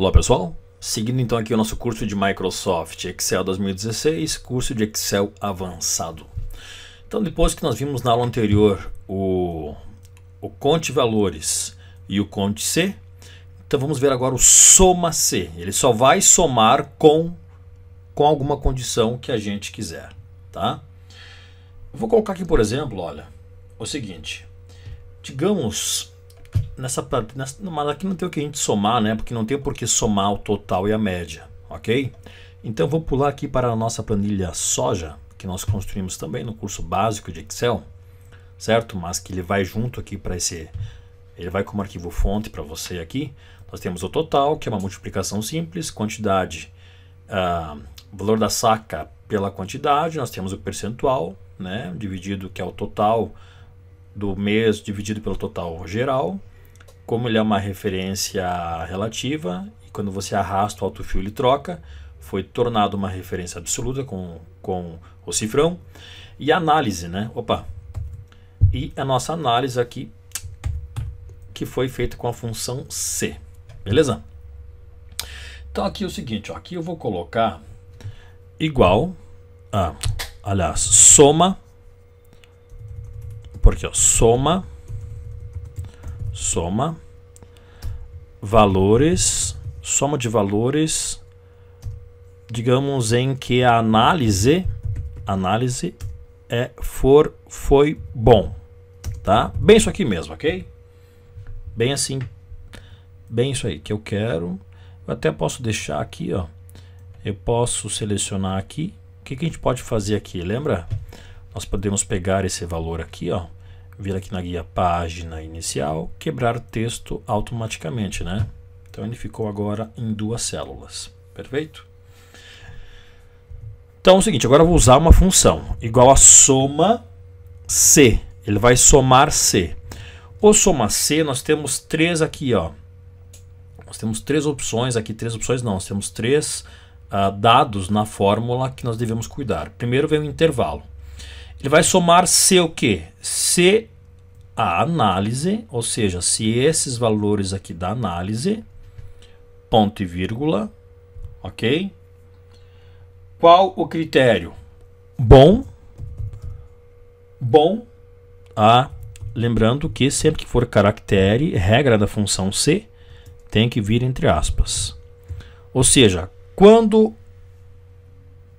Olá pessoal, seguindo então aqui o nosso curso de Microsoft Excel 2016, curso de Excel avançado. Então depois que nós vimos na aula anterior o, o conte valores e o conte C, então vamos ver agora o soma C. Ele só vai somar com, com alguma condição que a gente quiser, tá? Eu vou colocar aqui por exemplo, olha, o seguinte, digamos nessa, nessa, mas aqui não tem o que a gente somar, né? Porque não tem por que somar o total e a média, ok? Então vou pular aqui para a nossa planilha soja, que nós construímos também no curso básico de Excel, certo? Mas que ele vai junto aqui para esse, ele vai como arquivo fonte para você aqui. Nós temos o total, que é uma multiplicação simples, quantidade, ah, valor da saca pela quantidade, nós temos o percentual, né? Dividido, que é o total do mês dividido pelo total geral, como ele é uma referência relativa, e quando você arrasta o autofill ele troca, foi tornado uma referência absoluta com, com o cifrão. E a análise, né? Opa! E a nossa análise aqui, que foi feita com a função C. Beleza? Então aqui é o seguinte, ó, aqui eu vou colocar igual, a, aliás, soma, porque ó, soma soma, valores, soma de valores, digamos em que a análise, análise é for foi bom, tá? Bem isso aqui mesmo, ok? Bem assim, bem isso aí que eu quero. Eu até posso deixar aqui, ó. Eu posso selecionar aqui. O que, que a gente pode fazer aqui? Lembra? Nós podemos pegar esse valor aqui, ó vir aqui na guia página inicial, quebrar texto automaticamente, né? Então ele ficou agora em duas células, perfeito? Então é o seguinte, agora eu vou usar uma função igual a soma C, ele vai somar C. O soma C, nós temos três aqui, ó. Nós temos três opções aqui, três opções não, nós temos três uh, dados na fórmula que nós devemos cuidar. Primeiro vem o intervalo. Ele vai somar C o quê? C a análise, ou seja, se esses valores aqui da análise, ponto e vírgula, ok? Qual o critério? Bom, bom, ah, lembrando que sempre que for caractere, regra da função C, tem que vir entre aspas. Ou seja, quando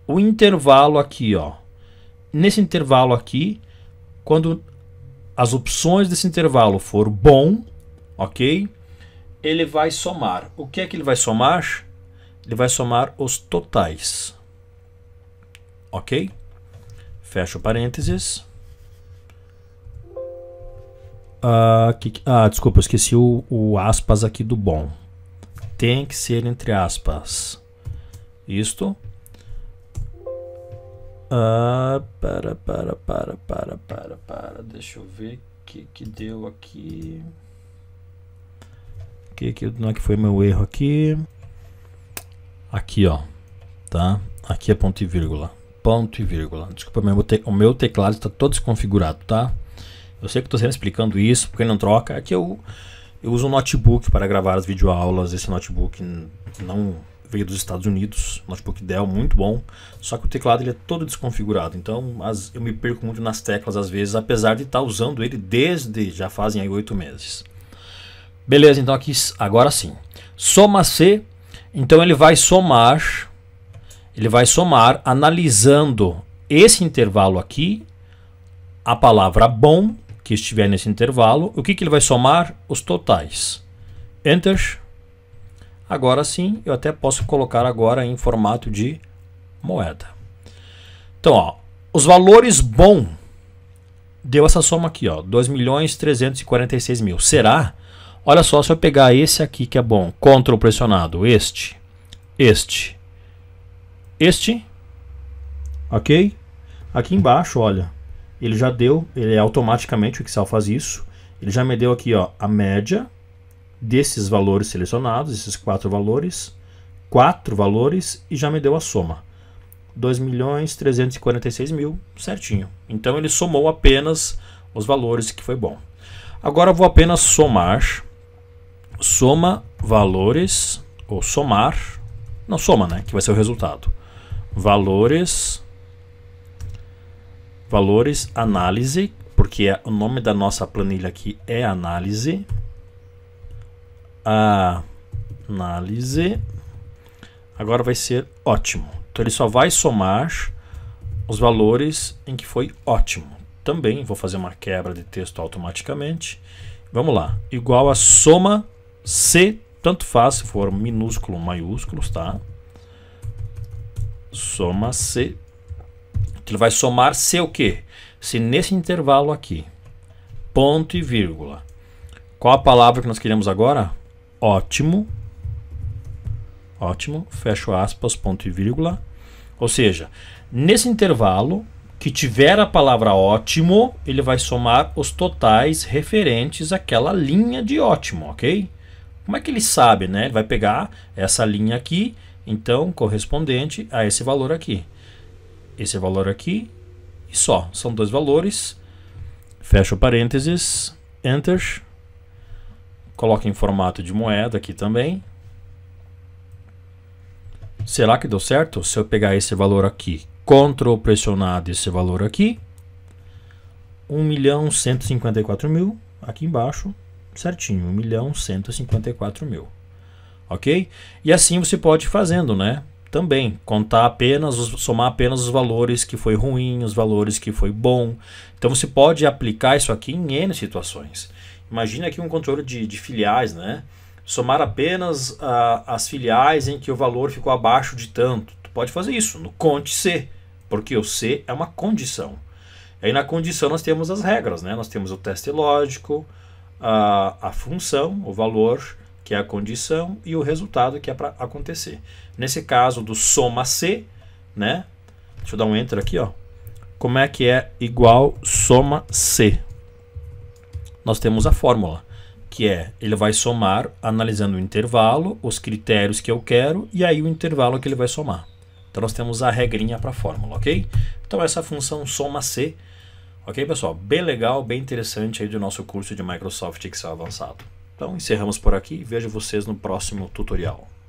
o intervalo aqui, ó, nesse intervalo aqui, quando as opções desse intervalo for bom, ok? Ele vai somar. O que é que ele vai somar? Ele vai somar os totais. Ok? Fecha parênteses. Ah, que, ah desculpa, eu esqueci o, o aspas aqui do bom. Tem que ser entre aspas. Isto. Ah, para, para, para, para, para, para. Deixa eu ver o que, que deu aqui. Que, que, não é que foi meu erro aqui. Aqui, ó. Tá? Aqui é ponto e vírgula. Ponto e vírgula. Desculpa, meu te, o meu teclado está todo desconfigurado, tá? Eu sei que estou sempre explicando isso, porque não troca. Aqui eu, eu uso um notebook para gravar as videoaulas. Esse notebook não veio dos Estados Unidos, notebook Dell, muito bom. Só que o teclado ele é todo desconfigurado, então as, eu me perco muito nas teclas às vezes, apesar de estar tá usando ele desde já fazem aí oito meses. Beleza, então aqui agora sim. Soma C, então ele vai somar, ele vai somar analisando esse intervalo aqui, a palavra bom que estiver nesse intervalo, o que, que ele vai somar? Os totais. Enter. Agora sim, eu até posso colocar agora em formato de moeda. Então, ó, os valores bom deu essa soma aqui, ó, 2 milhões mil. Será? Olha só, se eu pegar esse aqui que é bom, Ctrl pressionado, este, este, este, ok? Aqui embaixo, olha, ele já deu, ele é automaticamente, o Excel faz isso, ele já me deu aqui, ó, a média desses valores selecionados, esses quatro valores, quatro valores e já me deu a soma. 2.346.000, milhões mil, certinho. Então ele somou apenas os valores que foi bom. Agora vou apenas somar soma valores ou somar, não soma, né, que vai ser o resultado. Valores valores análise, porque é o nome da nossa planilha aqui é análise a análise, agora vai ser ótimo. Então ele só vai somar os valores em que foi ótimo. Também vou fazer uma quebra de texto automaticamente. Vamos lá, igual a soma C, tanto faz se for minúsculo ou maiúsculos, tá? Soma C. Então, ele vai somar C o quê? Se nesse intervalo aqui, ponto e vírgula, qual a palavra que nós queremos agora? ótimo, ótimo, fecho aspas, ponto e vírgula. Ou seja, nesse intervalo que tiver a palavra ótimo, ele vai somar os totais referentes àquela linha de ótimo, ok? Como é que ele sabe, né? Ele vai pegar essa linha aqui, então correspondente a esse valor aqui. Esse valor aqui e só. São dois valores. Fecha parênteses, enter. Coloca em formato de moeda aqui também. Será que deu certo? Se eu pegar esse valor aqui, Ctrl pressionado esse valor aqui, 1 milhão 154 mil, aqui embaixo, certinho, 1 milhão 154 mil. Ok? E assim você pode ir fazendo, né? Também, contar apenas, somar apenas os valores que foi ruim, os valores que foi bom. Então você pode aplicar isso aqui em N situações. Imagina aqui um controle de, de filiais, né? Somar apenas uh, as filiais em que o valor ficou abaixo de tanto. Tu pode fazer isso no conte C, porque o C é uma condição. Aí na condição nós temos as regras, né? Nós temos o teste lógico, a, a função, o valor, que é a condição, e o resultado que é para acontecer. Nesse caso do soma C, né? Deixa eu dar um enter aqui, ó. Como é que é igual soma C? nós temos a fórmula, que é ele vai somar analisando o intervalo, os critérios que eu quero e aí o intervalo que ele vai somar. Então nós temos a regrinha para a fórmula, ok? Então essa função soma C, ok pessoal? Bem legal, bem interessante aí do nosso curso de Microsoft Excel avançado. Então encerramos por aqui e vejo vocês no próximo tutorial.